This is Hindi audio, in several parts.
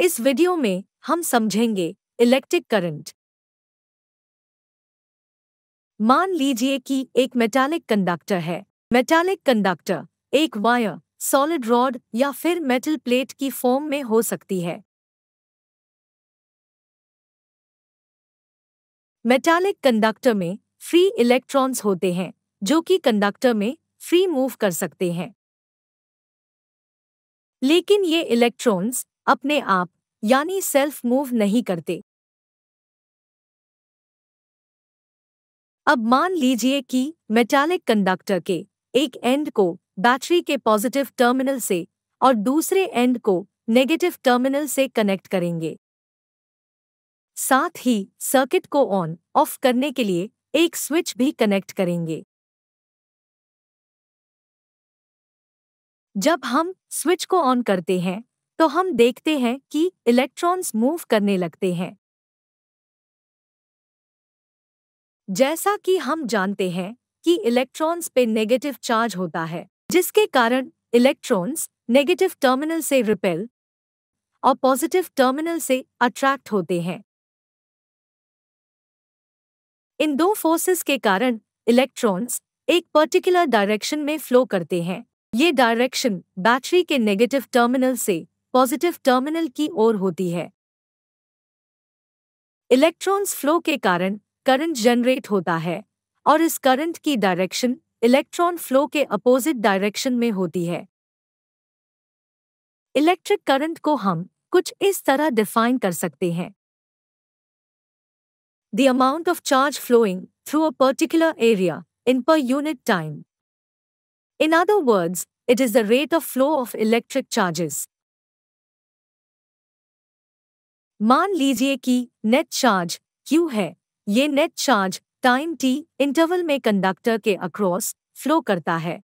इस वीडियो में हम समझेंगे इलेक्ट्रिक करंट मान लीजिए कि एक मेटालिक कंडक्टर है मेटालिक कंडक्टर एक वायर सॉलिड रॉड या फिर मेटल प्लेट की फॉर्म में हो सकती है मेटालिक कंडक्टर में फ्री इलेक्ट्रॉन्स होते हैं जो कि कंडक्टर में फ्री मूव कर सकते हैं लेकिन ये इलेक्ट्रॉन्स अपने आप यानी सेल्फ मूव नहीं करते अब मान लीजिए कि मेटालिक कंडक्टर के एक एंड को बैटरी के पॉजिटिव टर्मिनल से और दूसरे एंड को नेगेटिव टर्मिनल से कनेक्ट करेंगे साथ ही सर्किट को ऑन ऑफ करने के लिए एक स्विच भी कनेक्ट करेंगे जब हम स्विच को ऑन करते हैं तो हम देखते हैं कि इलेक्ट्रॉन्स मूव करने लगते हैं जैसा कि हम जानते हैं कि इलेक्ट्रॉन्स पे नेगेटिव चार्ज होता है जिसके कारण इलेक्ट्रॉन्स नेगेटिव टर्मिनल से रिपेल और पॉजिटिव टर्मिनल से अट्रैक्ट होते हैं इन दो फोर्सेस के कारण इलेक्ट्रॉन्स एक पर्टिकुलर डायरेक्शन में फ्लो करते हैं ये डायरेक्शन बैटरी के नेगेटिव टर्मिनल से पॉजिटिव टर्मिनल की ओर होती है इलेक्ट्रॉन्स फ्लो के कारण करंट जनरेट होता है और इस करंट की डायरेक्शन इलेक्ट्रॉन फ्लो के अपोजिट डायरेक्शन में होती है इलेक्ट्रिक करंट को हम कुछ इस तरह डिफाइन कर सकते हैं the amount of charge flowing through a particular area in per unit time in other words it is the rate of flow of electric charges मान लीजिए कि नेट चार्ज क्यू है ये net charge time T interval में कंडक्टर के अक्रॉस फ्लो करता है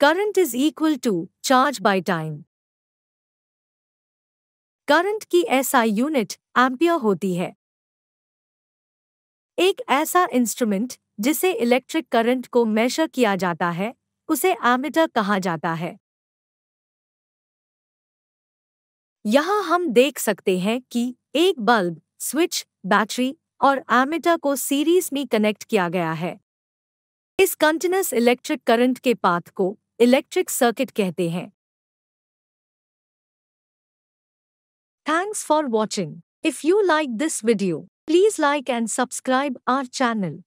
current is equal to charge by time current की ऐसा यूनिट एम्पियर होती है एक ऐसा इंस्ट्रूमेंट जिसे इलेक्ट्रिक करंट को मेशर किया जाता है उसे एमिटर कहा जाता है यहाँ हम देख सकते हैं कि एक बल्ब स्विच बैटरी और एमिटर को सीरीज में कनेक्ट किया गया है इस कंटिन्यूस इलेक्ट्रिक करंट के पाथ को इलेक्ट्रिक सर्किट कहते हैं thanks for watching if you like this video please like and subscribe our channel